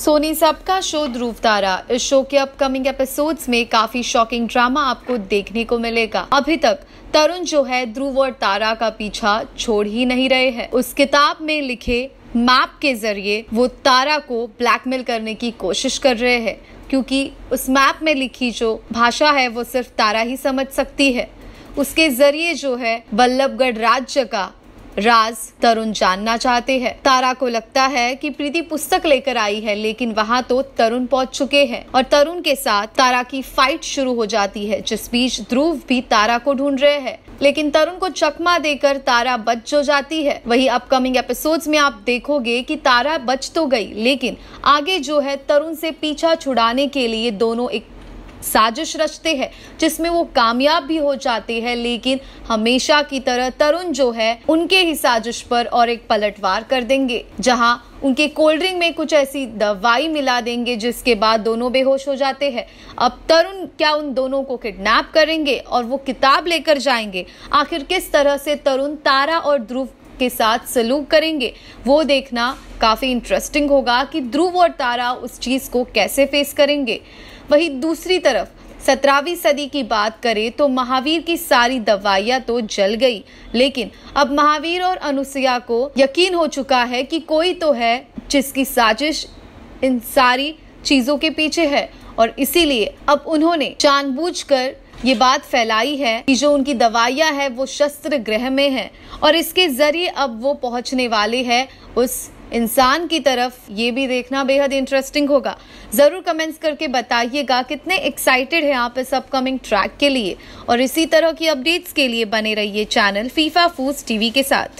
सोनी सब का शो ध्रुव तारा इस शो के अपकमिंग एपिसोड्स में काफी शॉकिंग ड्रामा आपको देखने को मिलेगा अभी तक तरुण जो है ध्रुव और तारा का पीछा छोड़ ही नहीं रहे हैं उस किताब में लिखे मैप के जरिए वो तारा को ब्लैकमेल करने की कोशिश कर रहे हैं क्योंकि उस मैप में लिखी जो भाषा है वो सिर्फ तारा ही समझ सकती है उसके जरिए जो है बल्लभगढ़ राज्य का राज तरुण जानना चाहते हैं तारा को लगता है कि प्रीति पुस्तक लेकर आई है लेकिन वहाँ तो तरुण पहुँच चुके हैं और तरुण के साथ तारा की फाइट शुरू हो जाती है जिस बीच ध्रुव भी तारा को ढूंढ रहे हैं लेकिन तरुण को चकमा देकर तारा बच जो जाती है वही अपकमिंग एपिसोड्स में आप देखोगे कि तारा बच तो गई लेकिन आगे जो है तरुण से पीछा छुड़ाने के लिए दोनों एक साजिश रचते हैं जिसमें वो कामयाब भी हो जाते हैं लेकिन हमेशा की तरह तरुण जो है उनके ही साजिश पर और एक पलटवार कर देंगे जहां उनके कोल्ड ड्रिंक में कुछ ऐसी दवाई मिला देंगे जिसके बाद दोनों बेहोश हो जाते हैं अब तरुण क्या उन दोनों को किडनैप करेंगे और वो किताब लेकर जाएंगे आखिर किस तरह से तरुण तारा और ध्रुव के साथ सलूक करेंगे वो देखना काफ़ी इंटरेस्टिंग होगा कि ध्रुव और तारा उस चीज़ को कैसे फेस करेंगे वहीं दूसरी तरफ सत्रहवीं सदी की बात करें तो महावीर की सारी दवाइयां तो जल गई लेकिन अब महावीर और अनुसुईया को यकीन हो चुका है कि कोई तो है जिसकी साजिश इन सारी चीज़ों के पीछे है और इसीलिए अब उन्होंने जानबूझकर ये बात फैलाई है कि जो उनकी दवाइयाँ है वो शस्त्र ग्रह में है और इसके जरिए अब वो पहुंचने वाले है उस इंसान की तरफ ये भी देखना बेहद इंटरेस्टिंग होगा ज़रूर कमेंट्स करके बताइएगा कितने एक्साइटेड हैं आप इस अपकमिंग ट्रैक के लिए और इसी तरह की अपडेट्स के लिए बने रहिए चैनल फीफा फूस टीवी के साथ